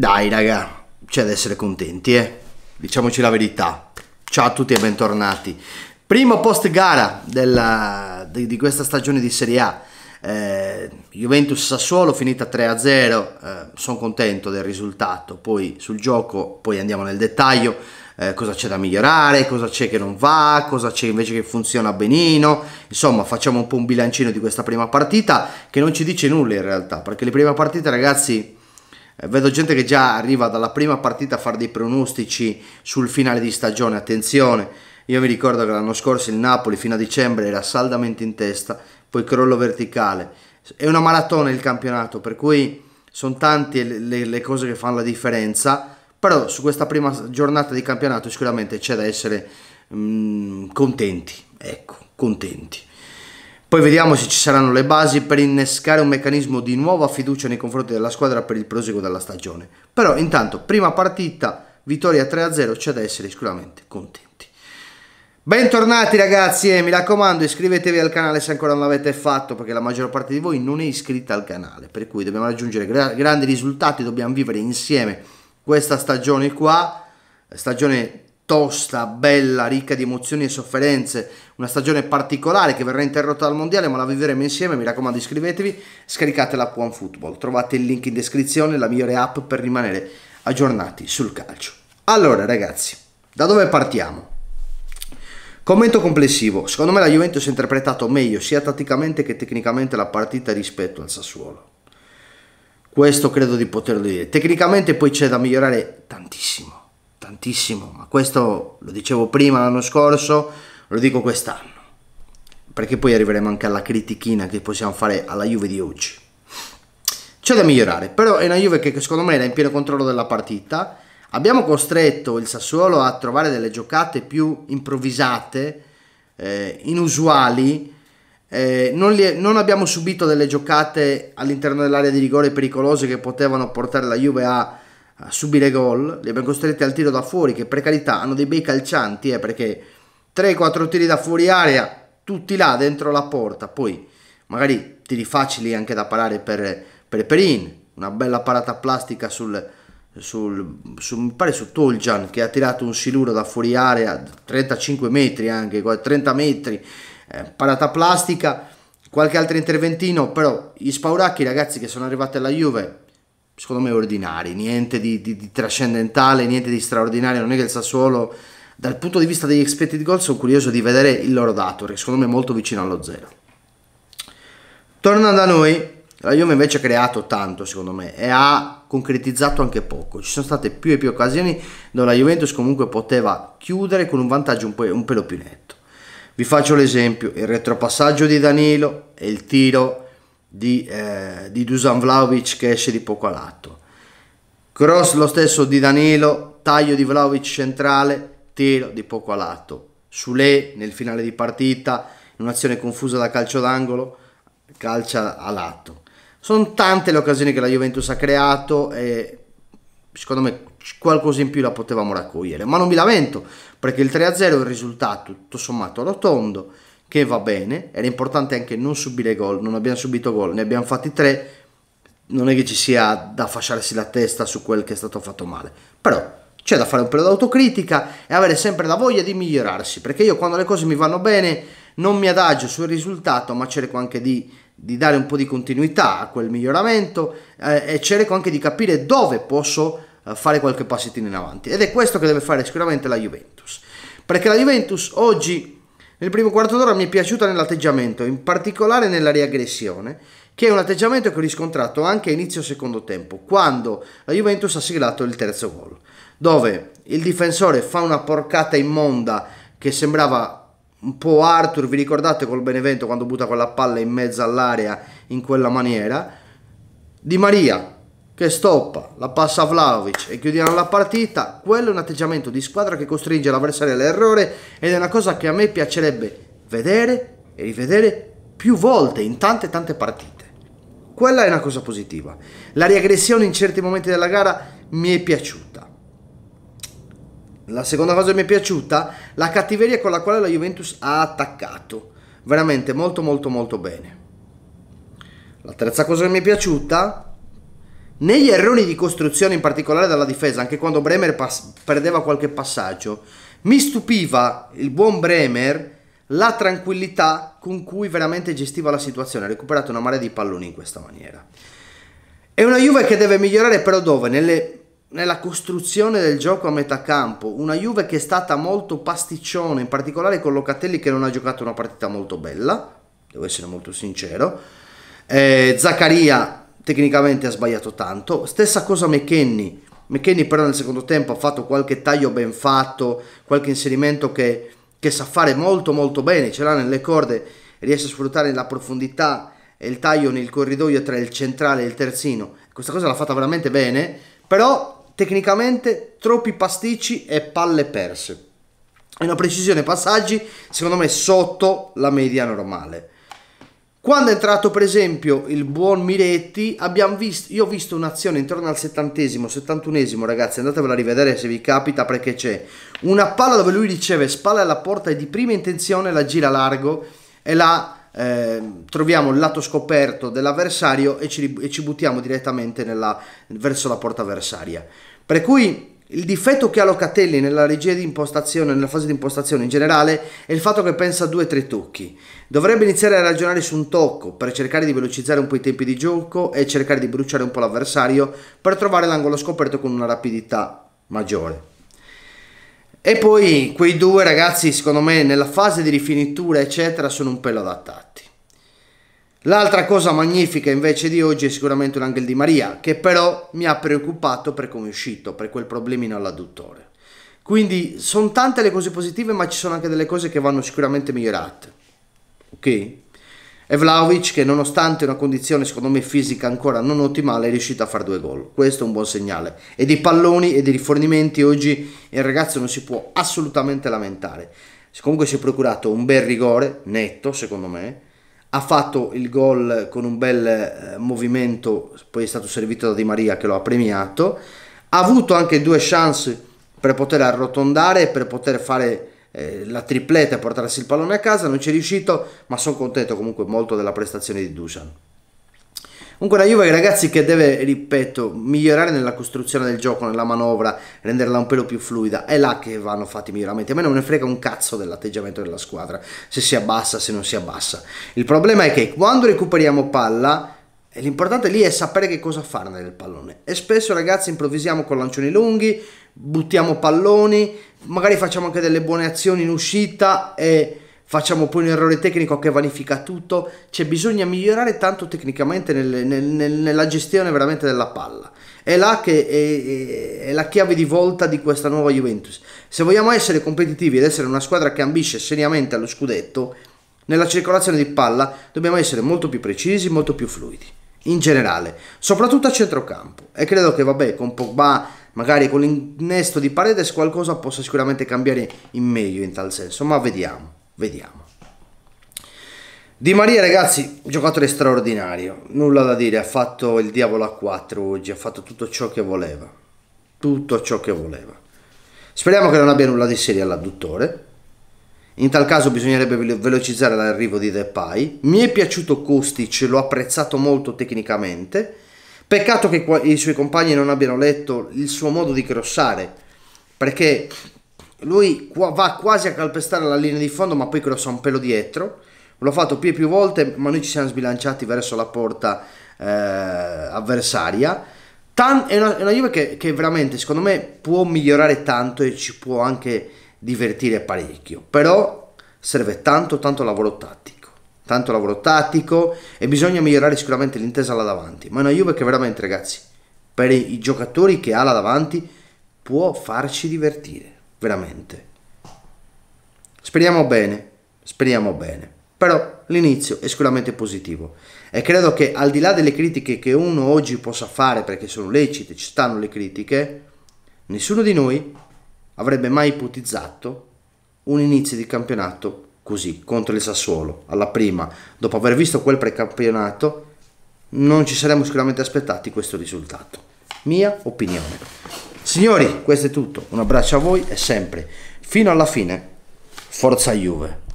Dai raga, c'è da essere contenti, eh. Diciamoci la verità. Ciao a tutti e bentornati. Primo post gara della, di, di, questa stagione di Serie A. Eh, Juventus Sassuolo finita 3-0, eh, sono contento del risultato. Poi sul gioco, poi andiamo nel dettaglio. Eh, cosa c'è da migliorare, cosa c'è che non va, cosa c'è invece che funziona benino. Insomma, facciamo un po' un bilancino di questa prima partita che non ci dice nulla in realtà, perché le prime partite, ragazzi, eh, vedo gente che già arriva dalla prima partita a fare dei pronostici sul finale di stagione, attenzione, io mi ricordo che l'anno scorso il Napoli fino a dicembre era saldamente in testa, poi crollo verticale, è una maratona il campionato, per cui sono tante le, le cose che fanno la differenza, però su questa prima giornata di campionato sicuramente c'è da essere mh, mm, contenti, ecco, contenti. Poi vediamo se ci saranno le basi per innescare un meccanismo di nuova fiducia nei confronti della squadra per il proseguo della stagione. Però intanto, prima partita, vittoria 3-0, c'è da essere sicuramente contenti. Bentornati ragazzi e mi raccomando iscrivetevi al canale se ancora non l'avete fatto perché la maggior parte di voi non è iscritta al canale, per cui dobbiamo raggiungere gra grandi risultati, dobbiamo vivere insieme questa stagione qua, stagione tosta, bella, ricca di emozioni e sofferenze, una stagione particolare che verrà interrotta dal mondiale, ma la vivremo insieme, mi raccomando iscrivetevi, scaricate l'app OneFootball, trovate il link in descrizione, la migliore app per rimanere aggiornati sul calcio. Allora ragazzi, da dove partiamo? Commento complessivo, secondo me la Juventus ha interpretato meglio sia tatticamente che tecnicamente la partita rispetto al Sassuolo. Questo credo di poterlo dire. Tecnicamente poi c'è da migliorare tantissimo tantissimo, ma questo lo dicevo prima l'anno scorso, lo dico quest'anno, perché poi arriveremo anche alla critichina che possiamo fare alla Juve di oggi. C'è da migliorare, però è una Juve che secondo me era in pieno controllo della partita, abbiamo costretto il Sassuolo a trovare delle giocate più improvvisate, eh, inusuali, eh, non, li, non, abbiamo subito delle giocate all'interno dell'area di rigore pericolose che potevano portare la Juve a a subire gol, li abbiamo costretti al tiro da fuori, che per carità hanno dei bei calcianti, eh, perché 3-4 tiri da fuori area, tutti là dentro la porta, poi magari tiri facili anche da parare per, per Perin, una bella parata plastica sul, sul, su, mi pare su Toljan che ha tirato un siluro da fuori area 35 metri anche 30 metri eh, parata plastica qualche altro interventino però gli spauracchi ragazzi che sono arrivati alla Juve secondo me ordinari, niente di, di, di, trascendentale, niente di straordinario, non è che il Sassuolo dal punto di vista degli expected goal sono curioso di vedere il loro dato, perché secondo me è molto vicino allo zero. Torna a noi, la Juve invece ha creato tanto secondo me e ha concretizzato anche poco, ci sono state più e più occasioni dove la Juventus comunque poteva chiudere con un vantaggio un, po un pelo più netto. Vi faccio l'esempio, il retropassaggio di Danilo e il tiro di, eh, di Dusan Vlaovic che esce di poco a lato. Cross lo stesso di Danilo, taglio di Vlaovic centrale, tiro di poco a lato. Sule nel finale di partita, in un'azione confusa da calcio d'angolo, calcia a lato. Sono tante le occasioni che la Juventus ha creato e secondo me qualcosa in più la potevamo raccogliere, ma non mi lamento perché il 3-0 è un risultato tutto sommato rotondo che va bene, era importante anche non subire gol, non abbiamo subito gol, ne abbiamo fatti tre, non è che ci sia da fasciarsi la testa su quel che è stato fatto male, però c'è da fare un periodo d'autocritica e avere sempre la voglia di migliorarsi, perché io quando le cose mi vanno bene non mi adagio sul risultato, ma cerco anche di, di dare un po' di continuità a quel miglioramento eh, e cerco anche di capire dove posso eh, fare qualche passettino in avanti ed è questo che deve fare sicuramente la Juventus, perché la Juventus oggi nel primo quarto d'ora mi è piaciuta nell'atteggiamento, in particolare nella riaggressione, che è un atteggiamento che ho riscontrato anche a inizio secondo tempo, quando la Juventus ha siglato il terzo gol, dove il difensore fa una porcata immonda che sembrava un po' Arthur, vi ricordate col Benevento quando butta quella palla in mezzo all'area in quella maniera? Di Maria che stoppa, la passa a Vlaovic e chiudiamo la partita, quello è un atteggiamento di squadra che costringe l'avversario all'errore ed è una cosa che a me piacerebbe vedere e rivedere più volte in tante tante partite. Quella è una cosa positiva. La riaggressione in certi momenti della gara mi è piaciuta. La seconda cosa che mi è piaciuta, la cattiveria con la quale la Juventus ha attaccato. Veramente molto molto molto bene. La terza cosa che mi è piaciuta, negli errori di costruzione, in particolare dalla difesa, anche quando Bremer pass- perdeva qualche passaggio, mi stupiva il buon Bremer la tranquillità con cui veramente gestiva la situazione. Ha recuperato una marea di palloni in questa maniera. È una Juve che deve migliorare però dove? Nelle, nella costruzione del gioco a metà campo. Una Juve che è stata molto pasticcione, in particolare con Locatelli che non ha giocato una partita molto bella, devo essere molto sincero. Eh, Zaccaria tecnicamente ha sbagliato tanto. Stessa cosa McKenny. McKenny però nel secondo tempo ha fatto qualche taglio ben fatto, qualche inserimento che, che sa fare molto molto bene, ce l'ha nelle corde, riesce a sfruttare la profondità e il taglio nel corridoio tra il centrale e il terzino. Questa cosa l'ha fatta veramente bene, però tecnicamente troppi pasticci e palle perse. È una precisione passaggi, secondo me, sotto la media normale. Quando è entrato per esempio il buon Miretti, abbiamo visto, io ho visto un'azione intorno al settantesimo, settantunesimo ragazzi, andatevela a rivedere se vi capita perché c'è una palla dove lui riceve spalle alla porta e di prima intenzione la gira largo e la eh, troviamo il lato scoperto dell'avversario e ci, e ci buttiamo direttamente nella, verso la porta avversaria. Per cui il difetto che ha Locatelli nella regia di impostazione, nella fase di impostazione in generale, è il fatto che pensa a due o tre tocchi. Dovrebbe iniziare a ragionare su un tocco per cercare di velocizzare un po' i tempi di gioco e cercare di bruciare un po' l'avversario per trovare l'angolo scoperto con una rapidità maggiore. E poi quei due ragazzi, secondo me, nella fase di rifinitura, eccetera, sono un pelo adattati. L'altra cosa magnifica invece di oggi è sicuramente un di Maria, che però mi ha preoccupato per come è uscito, per quel problemino all'adduttore. Quindi sono tante le cose positive, ma ci sono anche delle cose che vanno sicuramente migliorate. Ok? E Vlaovic che nonostante una condizione secondo me fisica ancora non ottimale è riuscito a fare due gol. Questo è un buon segnale. E di palloni e di rifornimenti oggi il ragazzo non si può assolutamente lamentare. Comunque si è procurato un bel rigore, netto secondo me, ha fatto il gol con un bel eh, movimento, poi è stato servito da Di Maria che lo ha premiato, ha avuto anche due chance per poter arrotondare, per poter fare eh, la tripletta e portarsi il pallone a casa, non ci è riuscito, ma sono contento comunque molto della prestazione di Dusan. Comunque una Juve ragazzi che deve, ripeto, migliorare nella costruzione del gioco, nella manovra, renderla un pelo più fluida. È là che vanno fatti i miglioramenti. A me non ne frega un cazzo dell'atteggiamento della squadra, se si abbassa, se non si abbassa. Il problema è che quando recuperiamo palla... Eh, l'importante lì è sapere che cosa farne del pallone. E spesso, ragazzi, improvvisiamo con lancioni lunghi, buttiamo palloni, magari facciamo anche delle buone azioni in uscita e facciamo poi un errore tecnico che vanifica tutto, cioè bisogna migliorare tanto tecnicamente nel, nel, nel, nella gestione veramente della palla. È là che è, è, è, la chiave di volta di questa nuova Juventus. Se vogliamo essere competitivi ed essere una squadra che ambisce seriamente allo scudetto, nella circolazione di palla dobbiamo essere molto più precisi, molto più fluidi, in generale, soprattutto a centrocampo. E credo che, vabbè, con Pogba magari con l'innesto di Paredes qualcosa possa sicuramente cambiare in meglio in tal senso, ma vediamo. Vediamo. Di Maria ragazzi, giocatore straordinario, nulla da dire, ha fatto il diavolo a 4 oggi, ha fatto tutto ciò che voleva, tutto ciò che voleva. Speriamo che non abbia nulla di serio all'adduttore, in tal caso bisognerebbe velocizzare l'arrivo di Depay. Mi è piaciuto Kostic, l'ho apprezzato molto tecnicamente. Peccato che i suoi compagni non abbiano letto il suo modo di crossare, perché lui qua, va quasi a calpestare la linea di fondo ma poi crossa un pelo dietro l'ho fatto più e più volte ma noi ci siamo sbilanciati verso la porta eh, avversaria Tan- è, una, è una Juve che, che, veramente secondo me può migliorare tanto e ci può anche divertire parecchio però serve tanto tanto lavoro tattico tanto lavoro tattico e bisogna migliorare sicuramente l'intesa là davanti ma è una Juve che veramente ragazzi per i, i giocatori che ha là davanti può farci divertire veramente. Speriamo bene, speriamo bene, però l'inizio è sicuramente positivo e credo che al di là delle critiche che uno oggi possa fare perché sono lecite, ci stanno le critiche, nessuno di noi avrebbe mai ipotizzato un inizio di campionato così contro il Sassuolo alla prima dopo aver visto quel precampionato non ci saremmo sicuramente aspettati questo risultato mia opinione Signori, questo è tutto. Un abbraccio a voi e sempre, fino alla fine, Forza Juve.